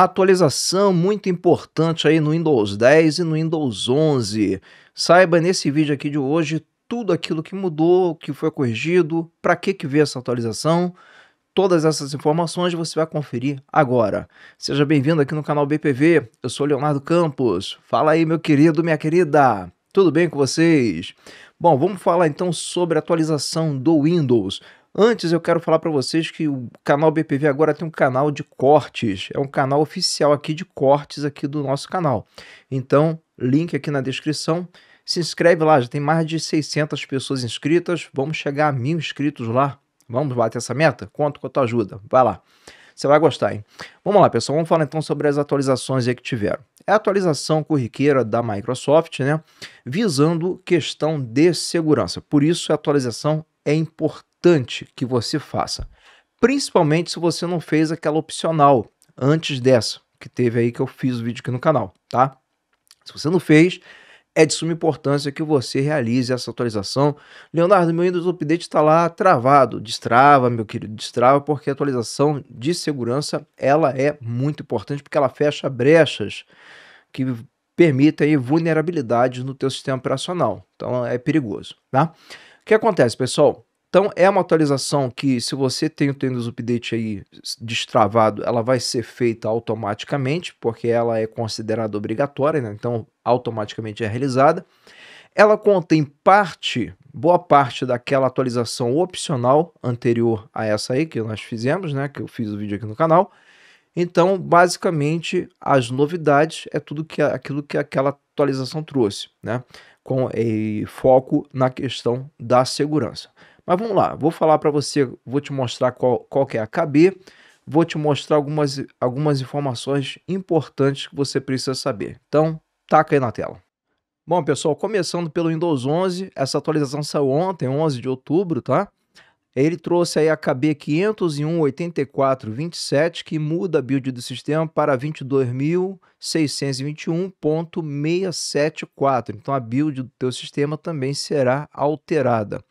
Atualização muito importante aí no Windows 10 e no Windows 11. Saiba nesse vídeo aqui de hoje tudo aquilo que mudou, que foi corrigido, para que que veio essa atualização. Todas essas informações você vai conferir agora. Seja bem-vindo aqui no canal BPV. Eu sou Leonardo Campos. Fala aí, meu querido, minha querida. Tudo bem com vocês? Bom, vamos falar então sobre a atualização do Windows. Antes eu quero falar para vocês que o canal BPV agora tem um canal de cortes, é um canal oficial aqui de cortes aqui do nosso canal. Então, link aqui na descrição. Se inscreve lá, já tem mais de 600 pessoas inscritas, vamos chegar a mil inscritos lá. Vamos bater essa meta? Conto com a tua ajuda, vai lá. Você vai gostar, hein? Vamos lá, pessoal, vamos falar então sobre as atualizações aí que tiveram. É a atualização corriqueira da Microsoft, né? Visando questão de segurança. Por isso, a atualização é importante importante que você faça, principalmente se você não fez aquela opcional antes dessa que teve aí que eu fiz o vídeo aqui no canal, tá? Se você não fez, é de suma importância que você realize essa atualização. Leonardo, meu Windows Update está lá travado. Destrava, meu querido, destrava, porque a atualização de segurança ela é muito importante, porque ela fecha brechas que permitem vulnerabilidades no teu sistema operacional. Então é perigoso, tá? O que acontece, pessoal? Então é uma atualização que, se você tem o Windows Update aí destravado, ela vai ser feita automaticamente, porque ela é considerada obrigatória, né? então automaticamente é realizada. Ela contém parte, boa parte daquela atualização opcional anterior a essa aí que nós fizemos, né? Que eu fiz o vídeo aqui no canal. Então, basicamente, as novidades é tudo que aquilo que aquela atualização trouxe, né? Com eh, foco na questão da segurança. Mas vamos lá, vou falar para você, vou te mostrar qual, qual que é a KB, vou te mostrar algumas, algumas informações importantes que você precisa saber. Então, taca aí na tela. Bom, pessoal, começando pelo Windows 11, essa atualização saiu ontem, 11 de outubro, tá? Ele trouxe aí a KB 501.84.27, que muda a build do sistema para 22.621.674. Então, a build do teu sistema também será alterada.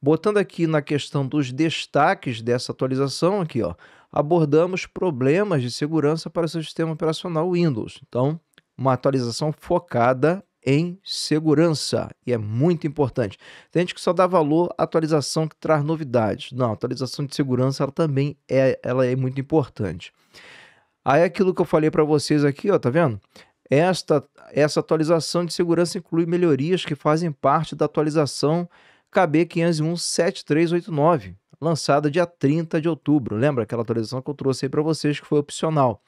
Botando aqui na questão dos destaques dessa atualização aqui, ó, abordamos problemas de segurança para o seu sistema operacional Windows. Então, uma atualização focada em segurança e é muito importante. Tem gente que só dá valor à atualização que traz novidades. Não, a atualização de segurança ela também é, ela é muito importante. Aí aquilo que eu falei para vocês aqui, ó, tá vendo? Esta essa atualização de segurança inclui melhorias que fazem parte da atualização KB 5017389, lançada dia 30 de outubro. Lembra aquela atualização que eu trouxe aí para vocês que foi opcional?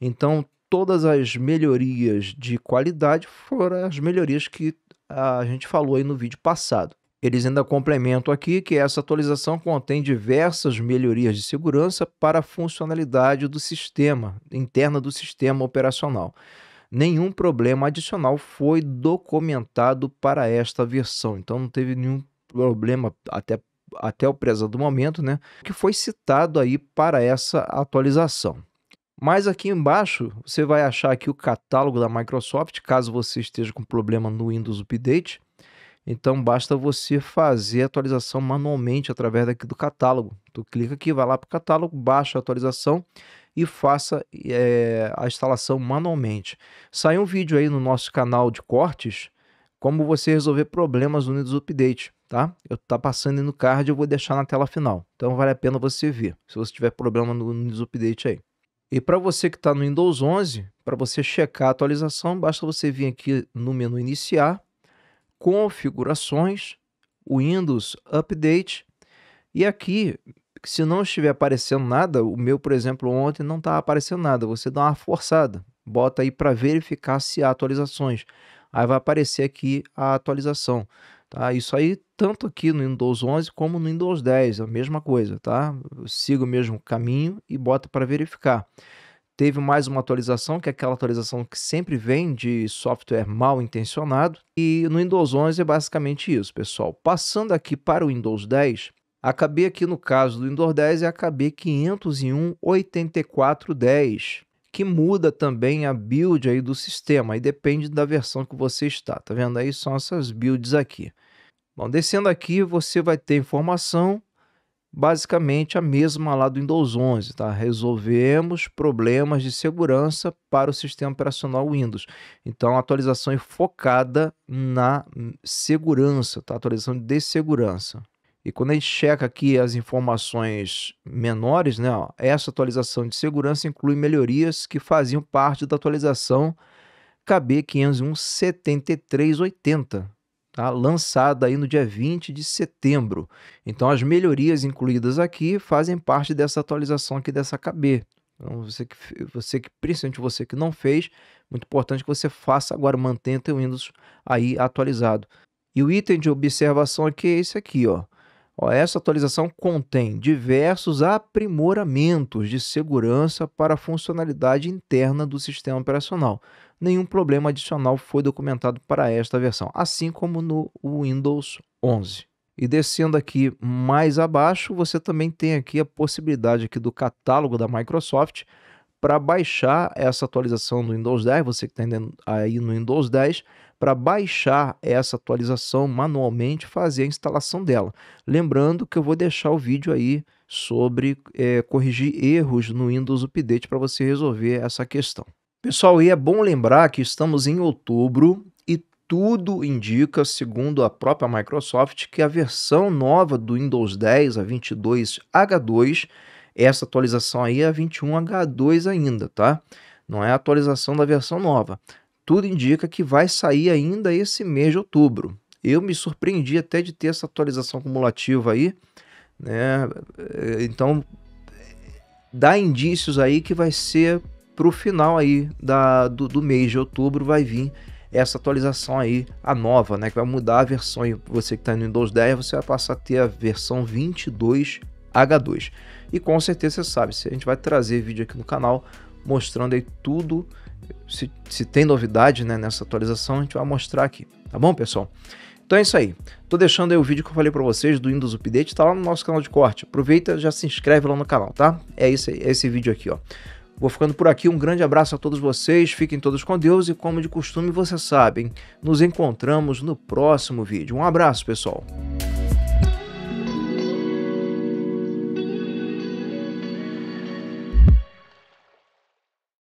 Então, todas as melhorias de qualidade foram as melhorias que a gente falou aí no vídeo passado. Eles ainda complementam aqui que essa atualização contém diversas melhorias de segurança para a funcionalidade do sistema, interna do sistema operacional. Nenhum problema adicional foi documentado para esta versão, então não teve nenhum problema até, até o presente momento, né? Que foi citado aí para essa atualização. Mas aqui embaixo você vai achar aqui o catálogo da Microsoft, caso você esteja com problema no Windows Update. Então basta você fazer a atualização manualmente através daqui do catálogo. Tu clica aqui, vai lá para o catálogo, baixa a atualização e faça é, a instalação manualmente. Saiu um vídeo aí no nosso canal de cortes como você resolver problemas no Windows Update tá? Eu tá passando no card, eu vou deixar na tela final. Então vale a pena você ver, se você tiver problema no Update aí. E para você que está no Windows 11, para você checar a atualização, basta você vir aqui no menu Iniciar, Configurações, Windows Update. E aqui, se não estiver aparecendo nada, o meu, por exemplo, ontem não estava tá aparecendo nada, você dá uma forçada, bota aí para verificar se há atualizações. Aí vai aparecer aqui a atualização. Tá? Isso aí tanto aqui no Windows 11 como no Windows 10, a mesma coisa, tá? Eu sigo o mesmo caminho e bota para verificar. Teve mais uma atualização, que é aquela atualização que sempre vem de software mal intencionado. E no Windows 11 é basicamente isso, pessoal. Passando aqui para o Windows 10, acabei aqui no caso do Windows 10 é a KB 501 8410 que muda também a build aí do sistema, aí depende da versão que você está, tá vendo? Aí são essas builds aqui. Bom, descendo aqui você vai ter informação basicamente a mesma lá do Windows 11, tá? Resolvemos problemas de segurança para o sistema operacional Windows. Então, a atualização é focada na segurança, tá? Atualização de segurança. E quando a gente checa aqui as informações menores, né, ó, essa atualização de segurança inclui melhorias que faziam parte da atualização KB 501-7380, tá, lançada aí no dia 20 de setembro. Então, as melhorias incluídas aqui fazem parte dessa atualização aqui dessa KB. Então, você que, você que, principalmente você que não fez, muito importante que você faça agora, mantenha o Windows aí atualizado. E o item de observação aqui é esse aqui, ó Ó, essa atualização contém diversos aprimoramentos de segurança para a funcionalidade interna do sistema operacional. Nenhum problema adicional foi documentado para esta versão, assim como no Windows 11. E descendo aqui mais abaixo, você também tem aqui a possibilidade aqui do catálogo da Microsoft para baixar essa atualização do Windows 10, você que está aí no Windows 10, para baixar essa atualização manualmente, fazer a instalação dela. Lembrando que eu vou deixar o vídeo aí sobre é, corrigir erros no Windows Update para você resolver essa questão. Pessoal, e é bom lembrar que estamos em outubro e tudo indica, segundo a própria Microsoft, que a versão nova do Windows 10, a 22H2, essa atualização aí é a 21H2 ainda, tá? Não é a atualização da versão nova tudo indica que vai sair ainda esse mês de outubro. Eu me surpreendi até de ter essa atualização cumulativa aí, né? Então dá indícios aí que vai ser para o final aí da, do, do, mês de outubro vai vir essa atualização aí, a nova, né? Que vai mudar a versão. Você que está no Windows 10, você vai passar a ter a versão 22 H2. E com certeza você sabe, a gente vai trazer vídeo aqui no canal mostrando aí tudo se, se tem novidade né, nessa atualização, a gente vai mostrar aqui, tá bom, pessoal? Então é isso aí. Tô deixando aí o vídeo que eu falei para vocês do Windows Update, tá lá no nosso canal de corte. Aproveita, já se inscreve lá no canal, tá? É esse, é esse vídeo aqui, ó. Vou ficando por aqui, um grande abraço a todos vocês, fiquem todos com Deus e como de costume vocês sabem, nos encontramos no próximo vídeo. Um abraço, pessoal.